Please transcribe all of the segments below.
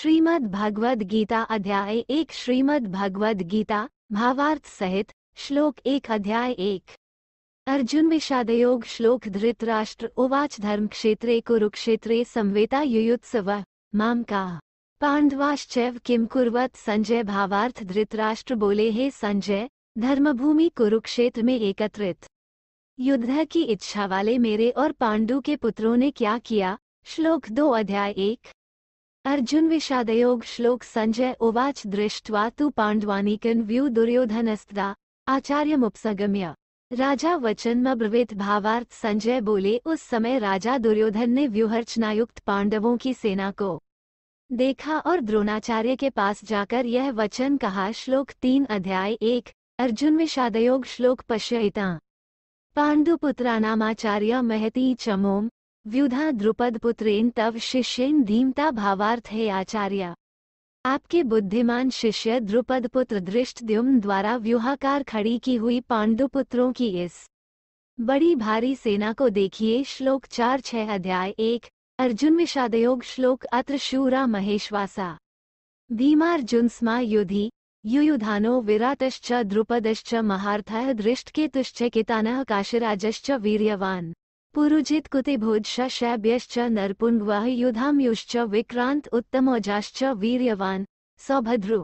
श्रीमद् भगवद गीता अध्याय एक श्रीमद् भगवद गीता भावार्थ सहित श्लोक एक अध्याय एक अर्जुन विषादयोग श्लोक धृतराष्ट्र उवाच धर्म क्षेत्रे कुरुक्षेत्रे संवेता युयुत्सव माम का पांडवाश्चैव किम कुर्वत संजय भावार्थ धृतराष्ट्र बोले हे संजय धर्मभूमि कुरुक्षेत्र में एकत्रित युद्ध की इच्छा वाले मेरे और पांडु के पुत्रों ने क्या किया श्लोक दो अध्याय एक अर्जुन विषादयोग श्लोक संजय उवाच दृष्ट्वा तु व्यू दुर्योधनस्त्रा आचार्यमुपसगम्य राजा वचन में भावार्थ संजय बोले उस समय राजा दुर्योधन ने व्यूहर्चनायुक्त पांडवों की सेना को देखा और द्रोणाचार्य के पास जाकर यह वचन कहा श्लोक तीन अध्याय एक अर्जुन विषादयोग श्लोक पश्यता पांडुपुत्राणामाचार्य महती चमोम व्युधा पुत्रेन तव शिष्येन धीमता भावार्थ हे आचार्य आपके बुद्धिमान शिष्य द्रुपदपुत्र दृष्टद्युम्न द्वारा व्यूहाकार खड़ी की हुई पांडुपुत्रों की इस बड़ी भारी सेना को देखिए श्लोक चार छह अध्याय एक अर्जुन विषादयोग श्लोक अत्र शूरा महेशवासा भीमार्जुन्स्मा युधि युयुधानो विराटश्च द्रुपदश्च दृष्ट दृष्टकेतुश्च कितानः काशिराजश्च वीर्यवान पुरुजित कुतिभोजश शैब्यश्च नरपुंगवाह युधामयुश्च विक्रांत उत्तमोजाश्च वीर्यवान सौभद्रु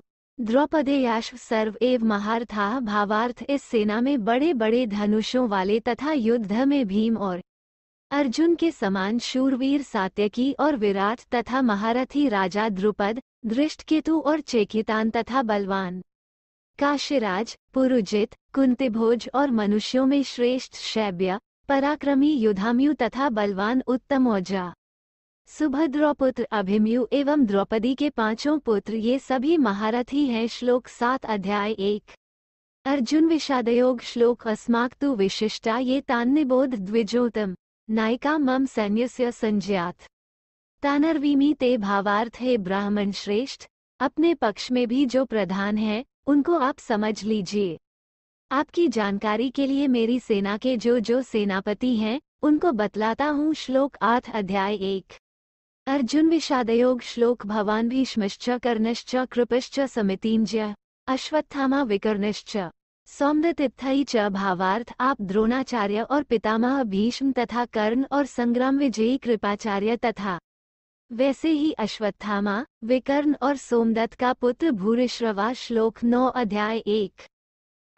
द्रौपदेयाश सर्व एव महारथा भावार्थ इस सेना में बड़े बड़े धनुषों वाले तथा युद्ध में भीम और अर्जुन के समान शूरवीर सात्यकी और विराट तथा महारथी राजा द्रुपद दृष्टकेतु और चेकितान तथा बलवान काशीराज पुरुजित कुंतिभोज और मनुष्यों में श्रेष्ठ शैब्य पराक्रमी युधाम्यु तथा बलवान उत्तम ओजा सुभद्रौपुत्र अभिमयु एवं द्रौपदी के पांचों पुत्र ये सभी महारथी हैं श्लोक सात अध्याय एक अर्जुन विषादयोग श्लोक अस्माक्तु विशिष्टा ये तान्निबोध द्विजोतम नायिका मम सैन्य संज्ञात तानर्वीमी ते भावार्थ हे ब्राह्मण श्रेष्ठ अपने पक्ष में भी जो प्रधान है उनको आप समझ लीजिए आपकी जानकारी के लिए मेरी सेना के जो जो सेनापति हैं उनको बतलाता हूँ श्लोक आठ अध्याय एक अर्जुन विषादयोग श्लोक भवान भीष्मश्च कर्णश्च कृपश्च समितिंज्य अश्वत्थामा विकर्णश्च तिथई च भावार्थ आप द्रोणाचार्य और पितामह भीष्म तथा कर्ण और संग्राम विजयी कृपाचार्य तथा वैसे ही अश्वत्थामा विकर्ण और सोमदत्त का पुत्र भूरिश्रवा श्लोक नौ अध्याय एक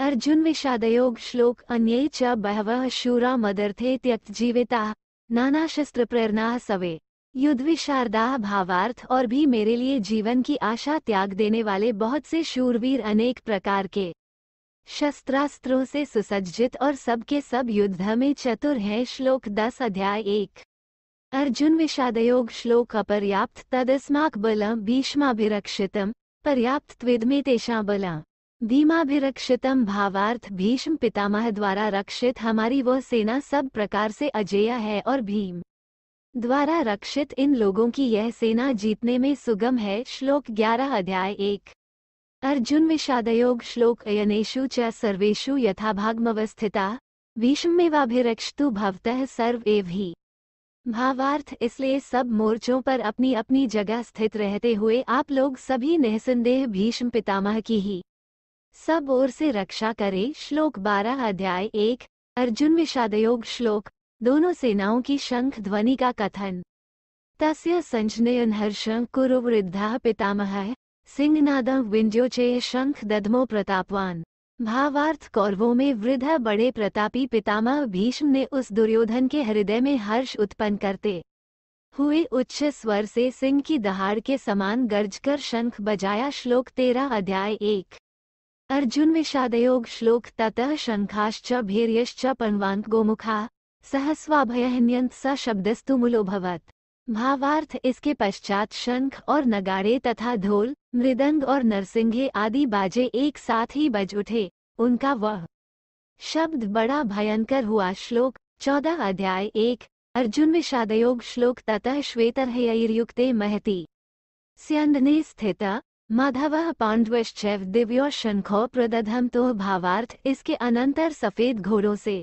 अर्जुन विषादयोग श्लोक अन्य च बहवः शूरा मदर्थे जीविता नाना शस्त्र प्रेरणा सवे युद्ध विशारदाह भावार्थ और भी मेरे लिए जीवन की आशा त्याग देने वाले बहुत से शूरवीर अनेक प्रकार के शस्त्रास्त्रों से सुसज्जित और सबके सब युद्ध में चतुर हैं श्लोक दस अध्याय एक अर्जुन विषादयोग श्लोक अपर्याप्त तदस्माक बलम भीष्माभिरक्षितम पर्याप्त त्विद में तेषा बलम भीमाभिरक्षितम भावार्थ भीष्म पितामह द्वारा रक्षित हमारी वह सेना सब प्रकार से अजेय है और भीम द्वारा रक्षित इन लोगों की यह सेना जीतने में सुगम है श्लोक ग्यारह अध्याय एक अर्जुन विषादयोग श्लोक अयनेशु च सर्वेशु यथाभागमवस्थिता भीष्मेवाभिरक्षतु भवतः सर्व एव ही भावार्थ इसलिए सब मोर्चों पर अपनी अपनी जगह स्थित रहते हुए आप लोग सभी निःसंदेह भीष्म पितामह की ही सब ओर से रक्षा करे श्लोक बारह अध्याय एक अर्जुन विषादयोग श्लोक दोनों सेनाओं की शंख ध्वनि का कथन तस्य संजनयन हर्षं कुरु वृद्धा पितामह सिंहनादं विंजोचे शंख दधमो प्रतापवान भावार्थ कौरवों में वृद्ध बड़े प्रतापी पितामह भीष्म ने उस दुर्योधन के हृदय में हर्ष उत्पन्न करते हुए उच्च स्वर से सिंह की दहाड़ के समान कर शंख बजाया श्लोक तेरह अध्याय एक अर्जुन विषादयोग श्लोक ततः शंखाश्च भैर्यश्च पण्वान्त गोमुखा सह स शब्दस्तु मूलोभवत भावार्थ इसके पश्चात शंख और नगाड़े तथा ढोल मृदंग और नरसिंघे आदि बाजे एक साथ ही बज उठे उनका वह शब्द बड़ा भयंकर हुआ श्लोक चौदह अध्याय एक अर्जुन विषादयोग श्लोक ततः श्वेतर्हयुक्ते महती स्यंदने स्थित माधवः पांडवश्चैव दिव्यो शंखो प्रदधम तो भावार्थ इसके अनंतर सफेद घोड़ों से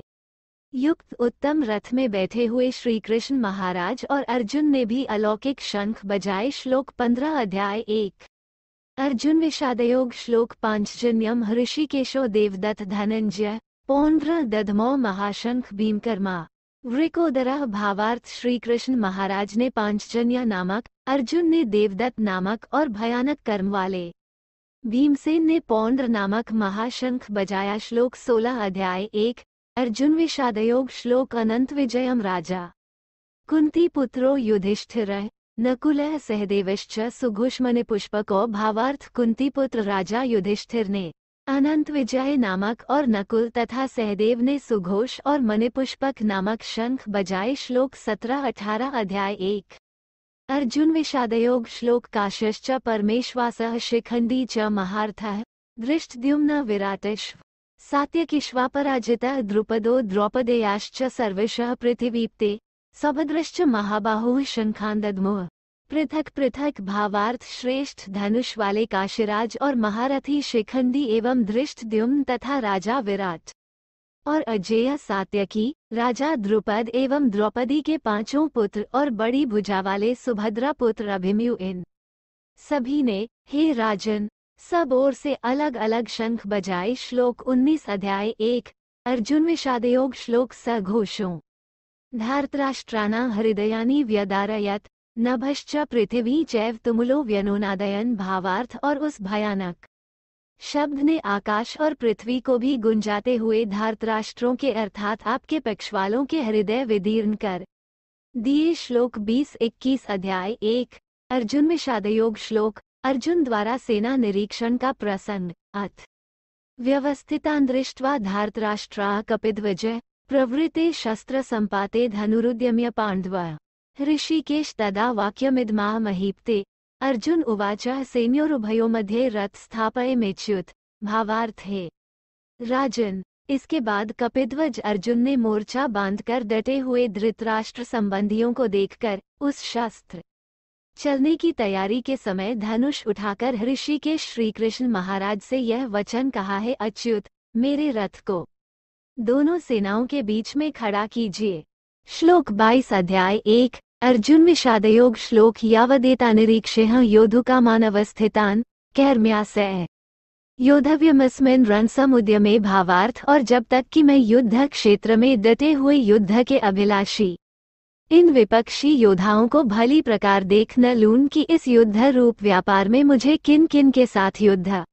युक्त उत्तम रथ में बैठे हुए श्री कृष्ण महाराज और अर्जुन ने भी अलौकिक शंख बजाए श्लोक पंद्रह अध्याय एक अर्जुन विषादयोग श्लोक पांचजन्यम ऋषिकेशो देवदत्त धनंजय पौंड्र दधमो महाशंख भीमकर्मा वृकोदरह भावार्थ श्री कृष्ण महाराज ने पांचजन्या नामक अर्जुन ने देवदत्त नामक और भयानक कर्म वाले भीमसेन ने पौंड्र नामक महाशंख बजाया श्लोक सोलह अध्याय एक अर्जुन विषादयोग श्लोक अनंत विजयम राजा कुंती पुत्रो युधिष्ठिर नकुल सहदेवश्च सुघुष्मने पुष्पको भावार्थ कुंती पुत्र राजा युधिष्ठिर ने अनंत विजय नामक और नकुल तथा सहदेव ने सुघोष और मणिपुष्पक नामक शंख बजाए श्लोक सत्रह अठारह अध्याय एक अर्जुन विषादयोग श्लोक काशश्च परमेश्वास शिखंडी च महार्थ दृष्टद्युम्न विराटिश्व सात्यकिश्वापराजितः द्रुपदो द्रौपदेयाश्च सर्वश पृथिवीप्ते सभद्रश्च महाबाहु शङ्खान्दद्मुः पृथक पृथक भावार्थ श्रेष्ठ धनुष वाले काशीराज और महारथी शिखंडी एवं धृष्ट द्युम्न तथा राजा विराट और अजेय सात्यकी राजा द्रुपद एवं द्रौपदी के पांचों पुत्र और बड़ी भुजा वाले सुभद्रा पुत्र अभिमयु इन सभी ने हे राजन सब ओर से अलग अलग शंख बजाए श्लोक उन्नीस अध्याय एक अर्जुन विषादयोग श्लोक सघोषों धार्तराष्ट्राणा हृदयानी व्यदारयत नभश्च पृथ्वी चैव तुमलो व्यनोनादयन भावार्थ और उस भयानक शब्द ने आकाश और पृथ्वी को भी गुंजाते हुए धार्तराष्ट्रों के अर्थात आपके पक्षवालों के हृदय विदीर्ण कर दिए श्लोक 20-21 अध्याय 1 अर्जुन में शादयोग श्लोक अर्जुन द्वारा सेना निरीक्षण का प्रसंग अथ दृष्टवा धार्तराष्ट्रा कपिध्वजय प्रवृत्ते शस्त्र संपाते धनुरुद्यम्य पांडवा ऋषिकेश तदा वाक्यमिदमा महीपते अर्जुन उवाच सेम्योरुभयो मध्य रथ स्थापय मेच्युत भावार्थ हे राजन इसके बाद कपिध्वज अर्जुन ने मोर्चा बांधकर डटे हुए धृतराष्ट्र संबंधियों को देखकर उस शास्त्र चलने की तैयारी के समय धनुष उठाकर ऋषि के श्रीकृष्ण महाराज से यह वचन कहा है अच्युत मेरे रथ को दोनों सेनाओं के बीच में खड़ा कीजिए श्लोक बाईस अध्याय एक अर्जुन विषादयोग श्लोक यावदेता निरीक्षे योधु का योधुकामानवस्थितान् कैर्म्यास योधव्यमस्मिन रणसमुद्यमे भावार्थ और जब तक कि मैं युद्ध क्षेत्र में डटे हुए युद्ध के अभिलाषी इन विपक्षी योद्धाओं को भली प्रकार देख न लून कि इस युद्ध रूप व्यापार में मुझे किन किन के साथ युद्ध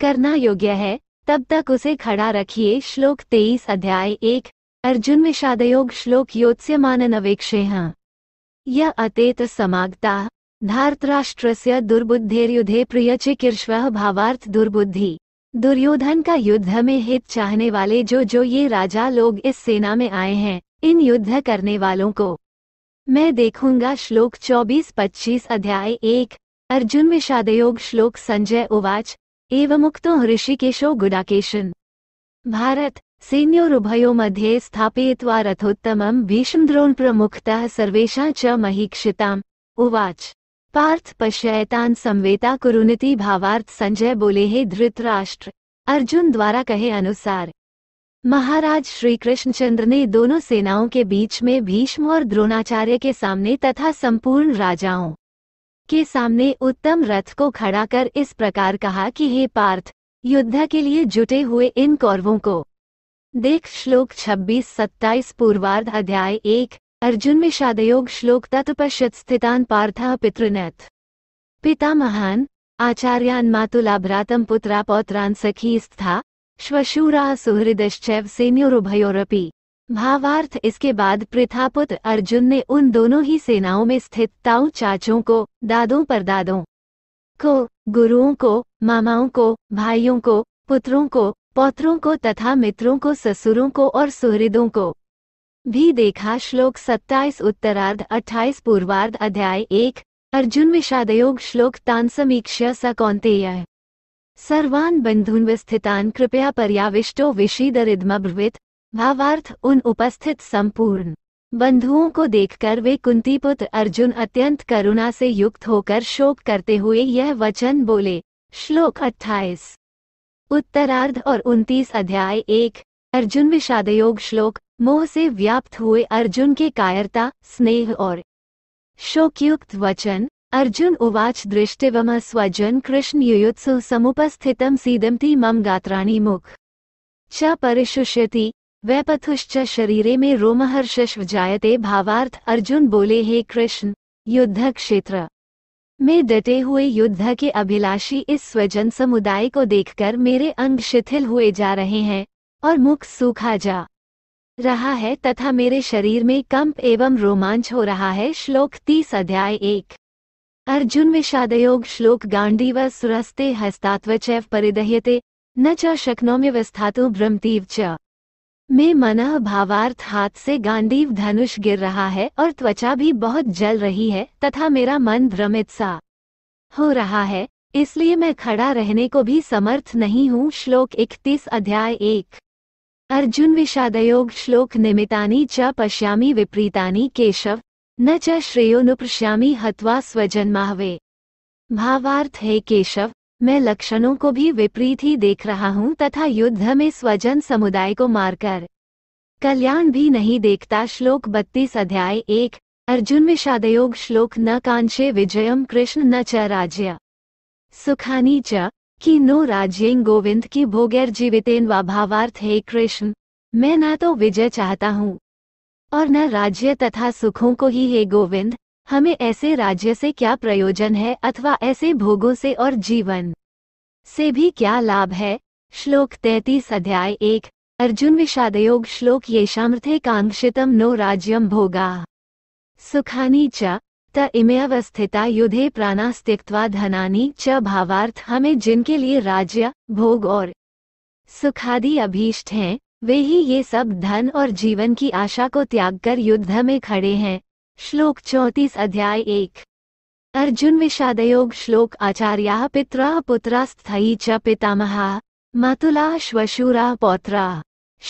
करना योग्य है तब तक उसे खड़ा रखिए श्लोक तेईस अध्याय एक अर्जुन विषादयोग श्लोक योत्स्यमान नवेक्षे हैं य अतेत समागता धार्तराष्ट्रस्य दुर्बुद्धेर्युधे प्रिय चिकीर्ष्व भावार्थ दुर्बुद्धि दुर्योधन का युद्ध में हित चाहने वाले जो जो ये राजा लोग इस सेना में आए हैं इन युद्ध करने वालों को मैं देखूंगा श्लोक 24-25 अध्याय एक अर्जुन विषादयोग श्लोक संजय उवाच एवमुक्तो ऋषिकेशो गुडाकेशन भारत सैन्योरुभयोमध्ये स्थापयित्वा रथोत्तमं भीष्मद्रोणप्रमुखतः सर्वेषां च महीक्षिताम् उवाच पार्थ पश्यतान संवेता कुरुनिति भावार्थ संजय बोले हे धृतराष्ट्र अर्जुन द्वारा कहे अनुसार महाराज श्री कृष्णचंद्र ने दोनों सेनाओं के बीच में भीष्म और द्रोणाचार्य के सामने तथा संपूर्ण राजाओं के सामने उत्तम रथ को खड़ा कर इस प्रकार कहा कि हे पार्थ युद्ध के लिए जुटे हुए इन कौरवों को देख श्लोक 26-27 पूर्वार्ध अध्याय एक अर्जुन में शादयोग श्लोक तत्पश्यत स्थितान पार्थ पितृनेत पिता महान आचार्यान भ्रातम पुत्रा पौत्रान सखी स्था श्वशूरा सुहृदश्चैव सेन्योरुभयोरपि भावार्थ इसके बाद पृथापुत अर्जुन ने उन दोनों ही सेनाओं में स्थित ताऊ चाचों को दादों पर दादों को गुरुओं को मामाओं को भाइयों को पुत्रों को पौत्रों को तथा मित्रों को ससुरों को और सुहृदों को भी देखा श्लोक 27 उत्तरार्ध 28 पूर्वार्ध अध्याय एक अर्जुन विषादयोग श्लोक तान समीक्ष्य स कौंतेय सर्वान विस्थितान कृपया पर्याविष्टो विषीदरिद्मब्रवित भावार्थ उन उपस्थित संपूर्ण बंधुओं को देखकर वे कुंती पुत्र अर्जुन अत्यंत करुणा से युक्त होकर शोक करते हुए यह वचन बोले श्लोक 28 उत्तरार्ध और 29 अध्याय एक अर्जुन विषादयोग श्लोक मोह से व्याप्त हुए अर्जुन के कायरता स्नेह और शोकयुक्त वचन अर्जुन उवाच दृष्टिवम स्वजन कृष्ण युयुत्सु समुपस्थित सीदमति मम गात्राणी मुख च परिशुष्यति वैपथुश्च शरीरे में रोमहर्षश्व जायते भावार्थ अर्जुन बोले हे कृष्ण युद्ध क्षेत्र में डटे हुए युद्ध के अभिलाषी इस स्वजन समुदाय को देखकर मेरे अंग शिथिल हुए जा रहे हैं और मुख सूखा जा रहा है तथा मेरे शरीर में कंप एवं रोमांच हो रहा है श्लोक तीस अध्याय एक अर्जुन विषादयोग श्लोक गांडी व सुरस्ते हस्तात्वचैव परिदह्यते न च शक्नोम्यवस्थातु भ्रमतीव च में मनह भावार्थ हाथ से गांडीव धनुष गिर रहा है और त्वचा भी बहुत जल रही है तथा मेरा मन भ्रमित सा हो रहा है इसलिए मैं खड़ा रहने को भी समर्थ नहीं हूँ श्लोक इकतीस अध्याय एक अर्जुन विषादयोग श्लोक निमितानी च पश्यामी विपरीतानी केशव न च श्रेयोनुप्रश्यामी हत्वा स्वजन्माहवे भावार्थ है केशव मैं लक्षणों को भी विपरीत ही देख रहा हूँ तथा युद्ध में स्वजन समुदाय को मारकर कल्याण भी नहीं देखता श्लोक बत्तीस अध्याय एक अर्जुन विषादयोग श्लोक न कांशे विजयम कृष्ण न च राज्य सुखानी च कि नो राज्यें गोविंद की भोगैर जीवितेन व भावार्थ हे कृष्ण मैं न तो विजय चाहता हूँ और न राज्य तथा सुखों को ही हे गोविंद हमें ऐसे राज्य से क्या प्रयोजन है अथवा ऐसे भोगों से और जीवन से भी क्या लाभ है श्लोक तैतीस अध्याय एक अर्जुन विषादयोग श्लोक ये शामर्थे कांक्षितम नो राज्यम भोगा सुखानी च त अवस्थिता युधे प्राणास्तिक्वा धनानी च भावार्थ हमें जिनके लिए राज्य भोग और सुखादि अभीष्ट हैं वे ही ये सब धन और जीवन की आशा को त्याग कर युद्ध में खड़े हैं श्लोक चौतीस अध्याय एक अर्जुन विषादयोग श्लोक आचार्या पिता पुत्रस्थयी च पितामहा मातुला श्वशुरा पौत्रा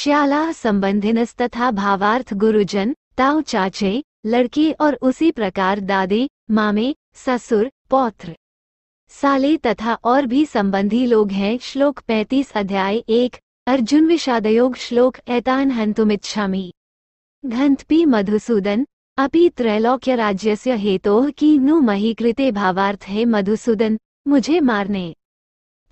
श्याला संबंधिनस्तथा भावार्थ गुरुजन ताऊ चाचे लड़की और उसी प्रकार दादी मामे ससुर पौत्र साले तथा और भी संबंधी लोग हैं श्लोक पैंतीस अध्याय एक अर्जुन विषादयोग श्लोक ऐतान हंतुमिच्छामी घंतपी मधुसूदन राज्य से हेतु की नु मही कृत भावार्थ है मधुसूदन मुझे मारने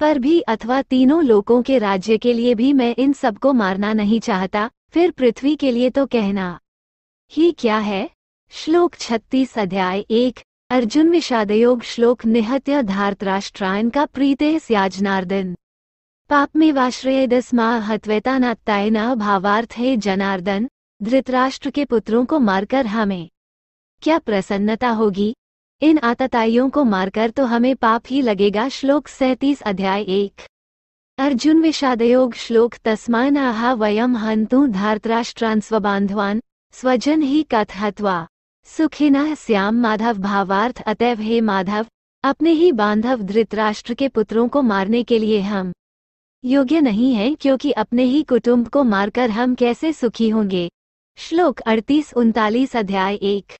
पर भी अथवा तीनों लोकों के राज्य के लिए भी मैं इन सबको मारना नहीं चाहता फिर पृथ्वी के लिए तो कहना ही क्या है श्लोक छत्तीस अध्याय एक अर्जुन विषादयोग श्लोक निहत्य धार्तराष्ट्रायन का प्रीते स्याजनार्दन पाप में वाश्रय माह हत्वेता नात्ताय न भावार्थ है जनार्दन धृतराष्ट्र के पुत्रों को मारकर हमें क्या प्रसन्नता होगी इन आतताइयों को मारकर तो हमें पाप ही लगेगा श्लोक सैतीस अध्याय एक अर्जुन विषादयोग श्लोक तस्मान आहा वयम हंतु धारतराष्ट्रां स्वबांधवान स्वजन ही कथहत्वा सुखिना श्याम माधव भावार्थ अतैव हे माधव अपने ही बांधव धृतराष्ट्र के पुत्रों को मारने के लिए हम योग्य नहीं है क्योंकि अपने ही कुटुंब को मारकर हम कैसे सुखी होंगे श्लोक अड़तीस उनतालीस अध्याय एक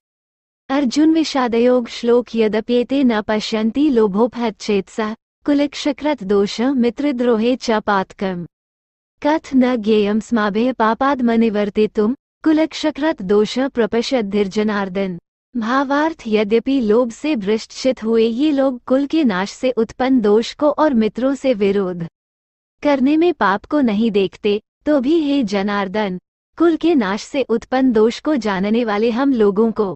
अर्जुन विषादयोग श्लोक यदप्येते न पश्यन्ति लोभोपहचेतस कुलक्षकृत दोष मित्रद्रोहे च पातकम कथ न ज्ञेयम स्माभे पापाद्मनिवर्तितुम कुलक्षकृत दोष प्रपश्यधिर्जनार्दन भावार्थ यद्यपि लोभ से भ्रष्टचित हुए ये लोग कुल के नाश से उत्पन्न दोष को और मित्रों से विरोध करने में पाप को नहीं देखते तो भी हे जनार्दन कुल के नाश से उत्पन्न दोष को जानने वाले हम लोगों को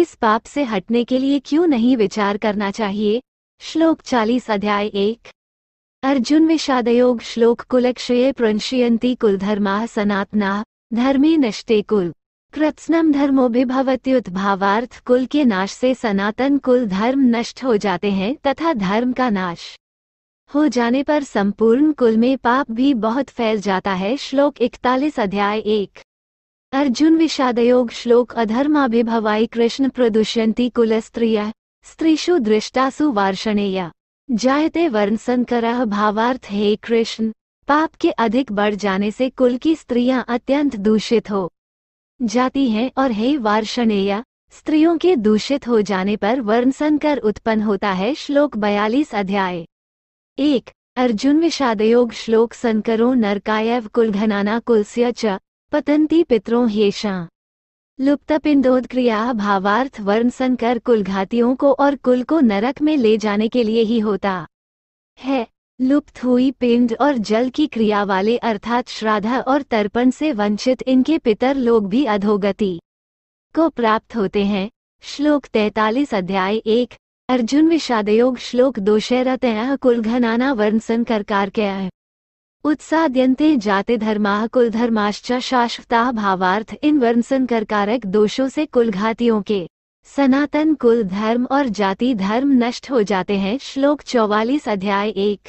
इस पाप से हटने के लिए क्यों नहीं विचार करना चाहिए श्लोक चालीस अध्याय एक अर्जुन विषादयोग श्लोक कुलक्षये कुल कुलधर्मा सनातना धर्मे नष्टे कुल कृत्स्नम धर्मोभिभवत्युत भावार्थ कुल के नाश से सनातन कुल धर्म नष्ट हो जाते हैं तथा धर्म का नाश हो जाने पर संपूर्ण कुल में पाप भी बहुत फैल जाता है श्लोक इकतालीस अध्याय एक अर्जुन विषादयोग श्लोक अधर्माभिभवाई कृष्ण प्रदुष्यंती कुल स्त्रीय स्त्रीषु दृष्टासु वार्षणेय जायते वर्ण संकर भावार्थ हे कृष्ण पाप के अधिक बढ़ जाने से कुल की स्त्रियां अत्यंत दूषित हो जाती हैं और हे वार्षणेय स्त्रियों के दूषित हो जाने पर वर्ण संकर उत्पन्न होता है श्लोक बयालीस अध्याय एक अर्जुन विषादयोग श्लोक संकरो नरकायव कुलघनाना कुलस्य च पतंती पितरों हेशा लुप्तपिंडोदक्रिया भावार्थ वर्ण संकर कुलघातियों को और कुल को नरक में ले जाने के लिए ही होता है लुप्त हुई पिंड और जल की क्रिया वाले अर्थात श्राद्ध और तर्पण से वंचित इनके पितर लोग भी अधोगति को प्राप्त होते हैं श्लोक तैतालीस अध्याय एक अर्जुन विषादयोग श्लोक दोषेरत कुल कुलघनाना वर्णसन करकार क्या है उत्साद्यंते जाते कुल कुलधर्माश्च शाश्वता भावार्थ इन वर्णसन करकारक दोषों से कुलघातियों के सनातन कुल धर्म और जाति धर्म नष्ट हो जाते हैं श्लोक चौवालीस अध्याय एक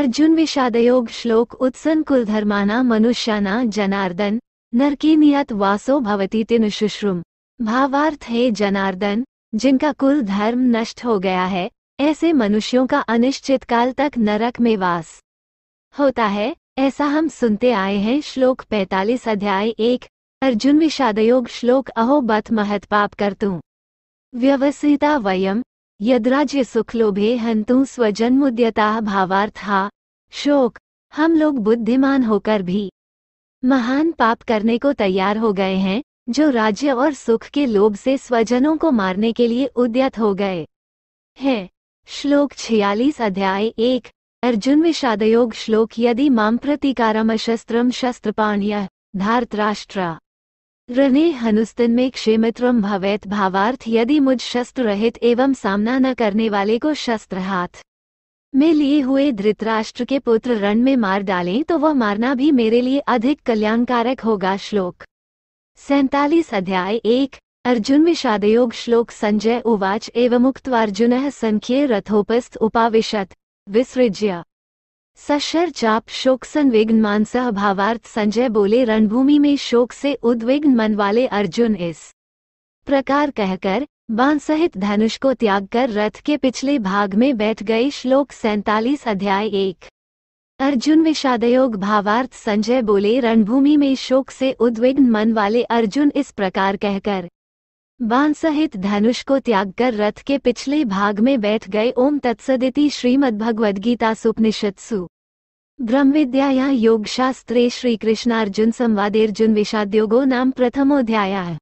अर्जुन विषादयोग श्लोक उत्सन कुल धर्माना मनुष्याना जनार्दन नरकी नियत वासो भवती शुश्रुम भावार्थ हे जनार्दन जिनका कुल धर्म नष्ट हो गया है ऐसे मनुष्यों का अनिश्चित काल तक नरक में वास होता है ऐसा हम सुनते आए हैं श्लोक 45 अध्याय एक अर्जुन विषादयोग श्लोक अहो बत महत्पाप करतु व्यवसिता वयम सुख लोभे हंतु स्वजन्मुद्यता भावार्था शोक हम लोग बुद्धिमान होकर भी महान पाप करने को तैयार हो गए हैं जो राज्य और सुख के लोभ से स्वजनों को मारने के लिए उद्यत हो गए हैं श्लोक छियालीस अध्याय एक अर्जुन विषादयोग श्लोक यदि माम प्रतिकारमशस्त्रम शस्त्रपाण्य राष्ट्र रने हनुस्तन में क्षेमित्रम भवैत भावार्थ यदि मुझ शस्त्र रहित एवं सामना न करने वाले को शस्त्र हाथ में लिए हुए धृतराष्ट्र के पुत्र रण में मार डालें तो वह मारना भी मेरे लिए अधिक कल्याणकारक होगा श्लोक सैतालीस अध्याय एक अर्जुन विषादयोग श्लोक संजय उवाच अर्जुन संख्य रथोपस्थ उपाविशत विसृज्य सशर चाप शोक संविघ्न मानस भावार्थ संजय बोले रणभूमि में शोक से उद्विग्न मन वाले अर्जुन इस प्रकार कहकर बाण सहित धनुष को त्याग कर रथ के पिछले भाग में बैठ गए श्लोक सैतालीस अध्याय एक अर्जुन विषादयोग भावार्थ संजय बोले रणभूमि में शोक से उद्विग्न मन वाले अर्जुन इस प्रकार कहकर बाण सहित धनुष को त्याग कर रथ के पिछले भाग में बैठ गए ओम तत्सदिति श्रीमद्भगवद्गीता सुपनिषत्सु ब्रह्मविद्याया योगशास्त्रे श्रीकृष्णार्जुन संवादेर्जुन विषाद्योगो नाम प्रथमोऽध्यायः